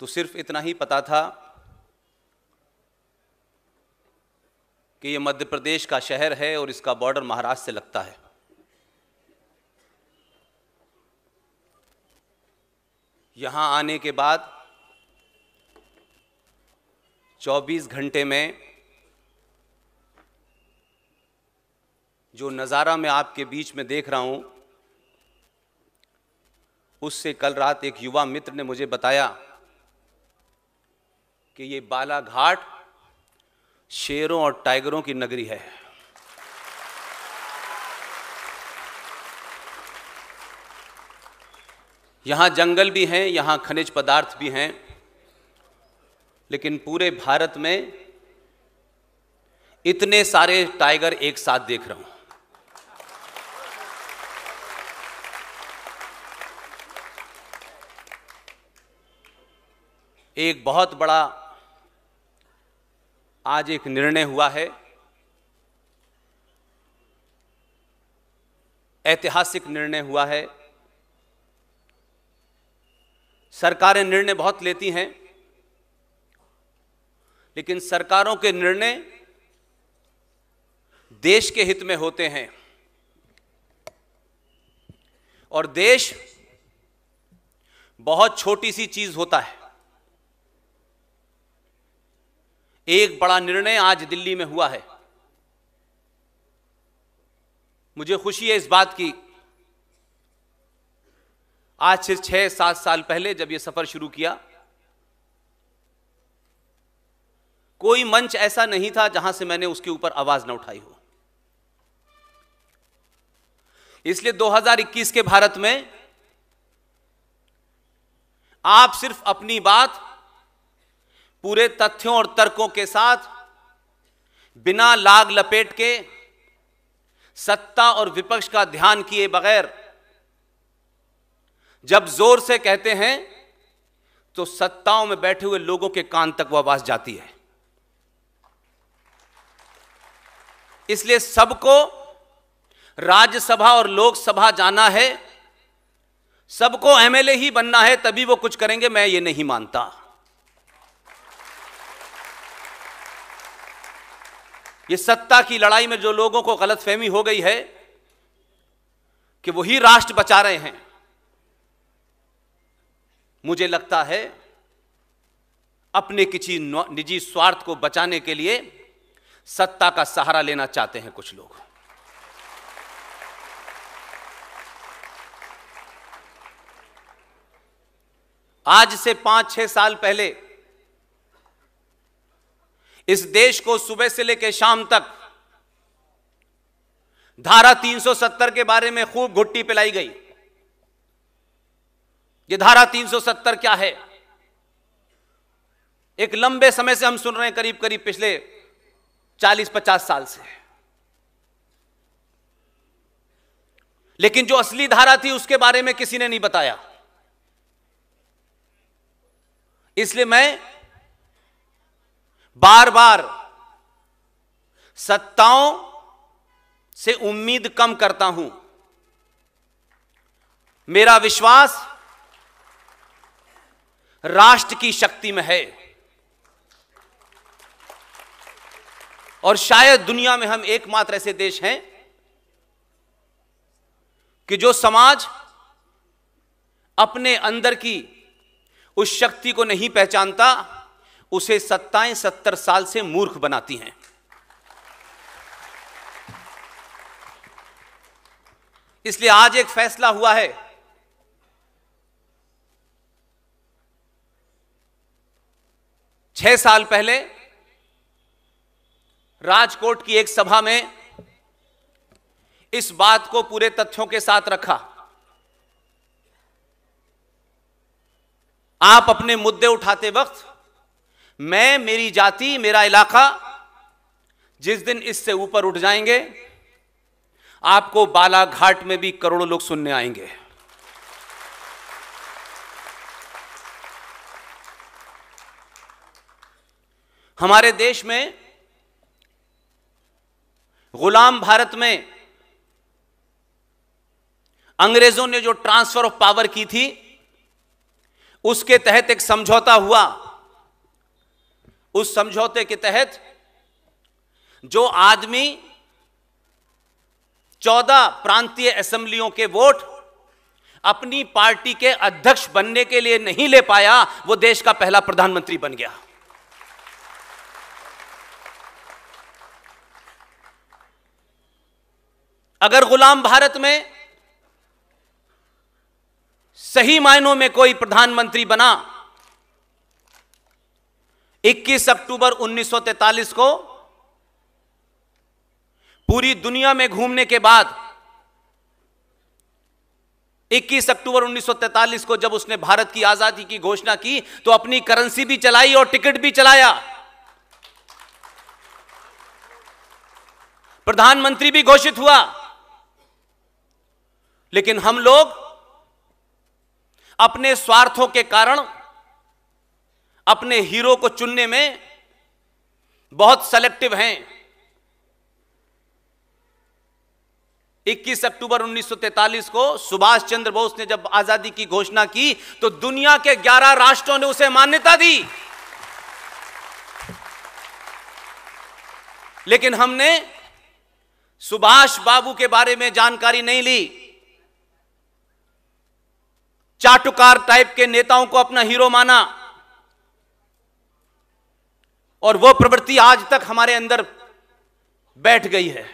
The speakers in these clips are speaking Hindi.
तो सिर्फ इतना ही पता था कि यह मध्य प्रदेश का शहर है और इसका बॉर्डर महाराष्ट्र से लगता है यहां आने के बाद 24 घंटे में जो नज़ारा मैं आपके बीच में देख रहा हूं उससे कल रात एक युवा मित्र ने मुझे बताया कि ये बालाघाट शेरों और टाइगरों की नगरी है यहां जंगल भी हैं यहां खनिज पदार्थ भी हैं लेकिन पूरे भारत में इतने सारे टाइगर एक साथ देख रहा हूं एक बहुत बड़ा आज एक निर्णय हुआ है ऐतिहासिक निर्णय हुआ है सरकारें निर्णय बहुत लेती हैं लेकिन सरकारों के निर्णय देश के हित में होते हैं और देश बहुत छोटी सी चीज होता है एक बड़ा निर्णय आज दिल्ली में हुआ है मुझे खुशी है इस बात की आज से छह सात साल पहले जब यह सफर शुरू किया कोई मंच ऐसा नहीं था जहां से मैंने उसके ऊपर आवाज ना उठाई हो इसलिए 2021 के भारत में आप सिर्फ अपनी बात पूरे तथ्यों और तर्कों के साथ बिना लाग लपेट के सत्ता और विपक्ष का ध्यान किए बगैर जब जोर से कहते हैं तो सत्ताओं में बैठे हुए लोगों के कान तक वह आवाज जाती है इसलिए सबको राज्यसभा और लोकसभा जाना है सबको एमएलए ही बनना है तभी वो कुछ करेंगे मैं ये नहीं मानता ये सत्ता की लड़ाई में जो लोगों को गलत फहमी हो गई है कि वही राष्ट्र बचा रहे हैं मुझे लगता है अपने किसी निजी स्वार्थ को बचाने के लिए सत्ता का सहारा लेना चाहते हैं कुछ लोग आज से पांच छह साल पहले इस देश को सुबह से लेकर शाम तक धारा 370 के बारे में खूब घुट्टी पिलाई गई ये धारा 370 क्या है एक लंबे समय से हम सुन रहे हैं करीब करीब पिछले 40-50 साल से लेकिन जो असली धारा थी उसके बारे में किसी ने नहीं बताया इसलिए मैं बार बार सत्ताओं से उम्मीद कम करता हूं मेरा विश्वास राष्ट्र की शक्ति में है और शायद दुनिया में हम एकमात्र ऐसे देश हैं कि जो समाज अपने अंदर की उस शक्ति को नहीं पहचानता उसे सत्ताएं सत्तर साल से मूर्ख बनाती हैं इसलिए आज एक फैसला हुआ है छह साल पहले राजकोट की एक सभा में इस बात को पूरे तथ्यों के साथ रखा आप अपने मुद्दे उठाते वक्त मैं मेरी जाति मेरा इलाका जिस दिन इससे ऊपर उठ जाएंगे आपको बालाघाट में भी करोड़ों लोग सुनने आएंगे हमारे देश में गुलाम भारत में अंग्रेजों ने जो ट्रांसफर ऑफ पावर की थी उसके तहत एक समझौता हुआ उस समझौते के तहत जो आदमी चौदह प्रांतीय असेंबलियों के वोट अपनी पार्टी के अध्यक्ष बनने के लिए नहीं ले पाया वो देश का पहला प्रधानमंत्री बन गया अगर गुलाम भारत में सही मायनों में कोई प्रधानमंत्री बना 21 अक्टूबर 1943 को पूरी दुनिया में घूमने के बाद 21 अक्टूबर 1943 को जब उसने भारत की आजादी की घोषणा की तो अपनी करेंसी भी चलाई और टिकट भी चलाया प्रधानमंत्री भी घोषित हुआ लेकिन हम लोग अपने स्वार्थों के कारण अपने हीरो को चुनने में बहुत सेलेक्टिव हैं 21 अक्टूबर 1943 को सुभाष चंद्र बोस ने जब आजादी की घोषणा की तो दुनिया के 11 राष्ट्रों ने उसे मान्यता दी लेकिन हमने सुभाष बाबू के बारे में जानकारी नहीं ली चाटुकार टाइप के नेताओं को अपना हीरो माना और वो प्रवृत्ति आज तक हमारे अंदर बैठ गई है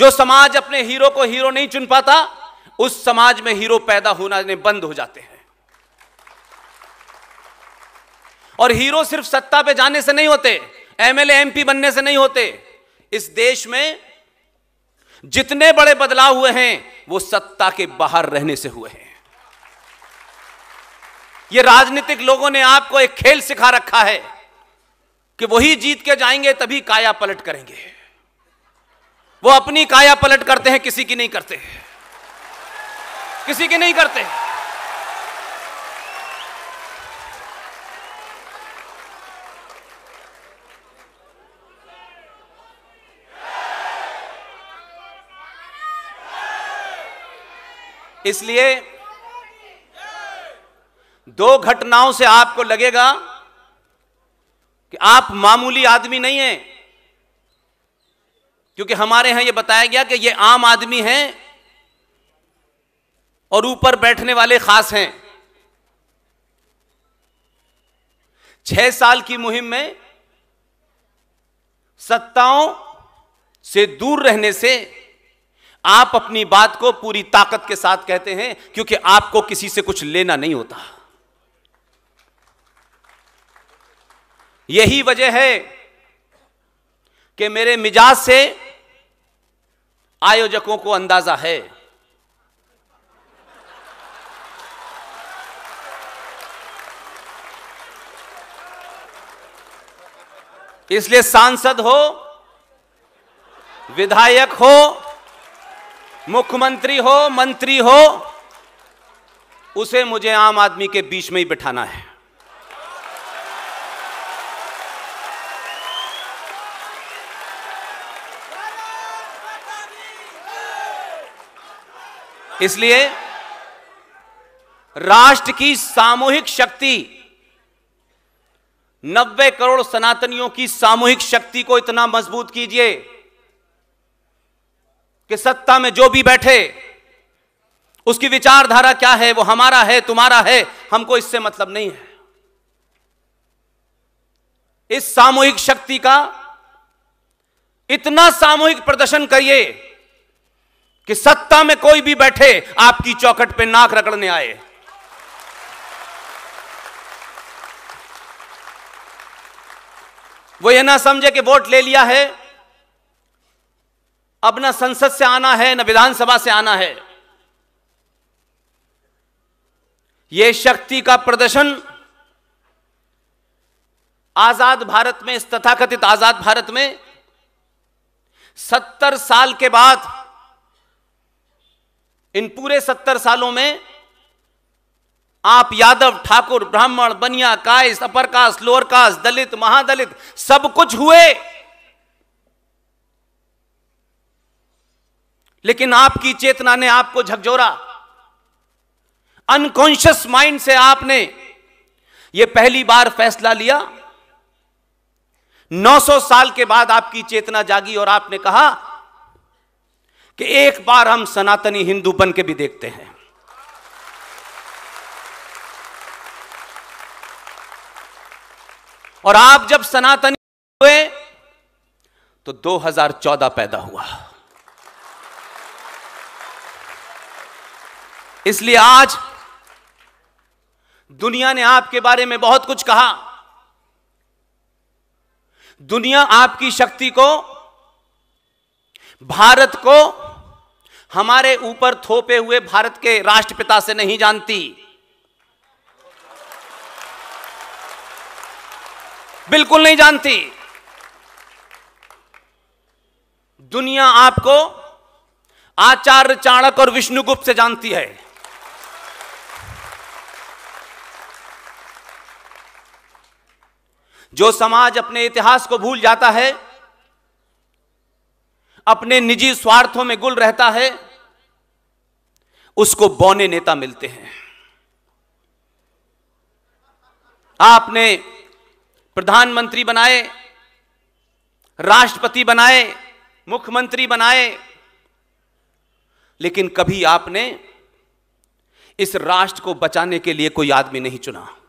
जो समाज अपने हीरो को हीरो नहीं चुन पाता उस समाज में हीरो पैदा होना बंद हो जाते हैं और हीरो सिर्फ सत्ता पे जाने से नहीं होते एमएलए एमपी बनने से नहीं होते इस देश में जितने बड़े बदलाव हुए हैं वो सत्ता के बाहर रहने से हुए हैं ये राजनीतिक लोगों ने आपको एक खेल सिखा रखा है कि वही जीत के जाएंगे तभी काया पलट करेंगे वो अपनी काया पलट करते हैं किसी की नहीं करते किसी की नहीं करते इसलिए दो घटनाओं से आपको लगेगा कि आप मामूली आदमी नहीं हैं क्योंकि हमारे यहां यह बताया गया कि ये आम आदमी हैं और ऊपर बैठने वाले खास हैं छह साल की मुहिम में सत्ताओं से दूर रहने से आप अपनी बात को पूरी ताकत के साथ कहते हैं क्योंकि आपको किसी से कुछ लेना नहीं होता यही वजह है कि मेरे मिजाज से आयोजकों को अंदाजा है इसलिए सांसद हो विधायक हो मुख्यमंत्री हो मंत्री हो उसे मुझे आम आदमी के बीच में ही बिठाना है इसलिए राष्ट्र की सामूहिक शक्ति नब्बे करोड़ सनातनियों की सामूहिक शक्ति को इतना मजबूत कीजिए कि सत्ता में जो भी बैठे उसकी विचारधारा क्या है वो हमारा है तुम्हारा है हमको इससे मतलब नहीं है इस सामूहिक शक्ति का इतना सामूहिक प्रदर्शन करिए कि सत्ता में कोई भी बैठे आपकी चौखट पे नाक रगड़ने आए वो ये ना समझे कि वोट ले लिया है अब ना संसद से आना है ना विधानसभा से आना है ये शक्ति का प्रदर्शन आजाद भारत में इस तथाकथित आजाद भारत में सत्तर साल के बाद इन पूरे सत्तर सालों में आप यादव ठाकुर ब्राह्मण बनिया कायस upper caste lower caste Dalit Mahadalit सब कुछ हुए लेकिन आपकी चेतना ने आपको झकझोरा अनकॉन्शियस माइंड से आपने यह पहली बार फैसला लिया 900 साल के बाद आपकी चेतना जागी और आपने कहा कि एक बार हम सनातनी हिंदू बन के भी देखते हैं और आप जब सनातनी हुए तो 2014 पैदा हुआ इसलिए आज दुनिया ने आपके बारे में बहुत कुछ कहा दुनिया आपकी शक्ति को भारत को हमारे ऊपर थोपे हुए भारत के राष्ट्रपिता से नहीं जानती बिल्कुल नहीं जानती दुनिया आपको आचार्य चाणक और विष्णुगुप्त से जानती है जो समाज अपने इतिहास को भूल जाता है अपने निजी स्वार्थों में गुल रहता है उसको बौने नेता मिलते हैं आपने प्रधानमंत्री बनाए राष्ट्रपति बनाए मुख्यमंत्री बनाए लेकिन कभी आपने इस राष्ट्र को बचाने के लिए कोई आदमी नहीं चुना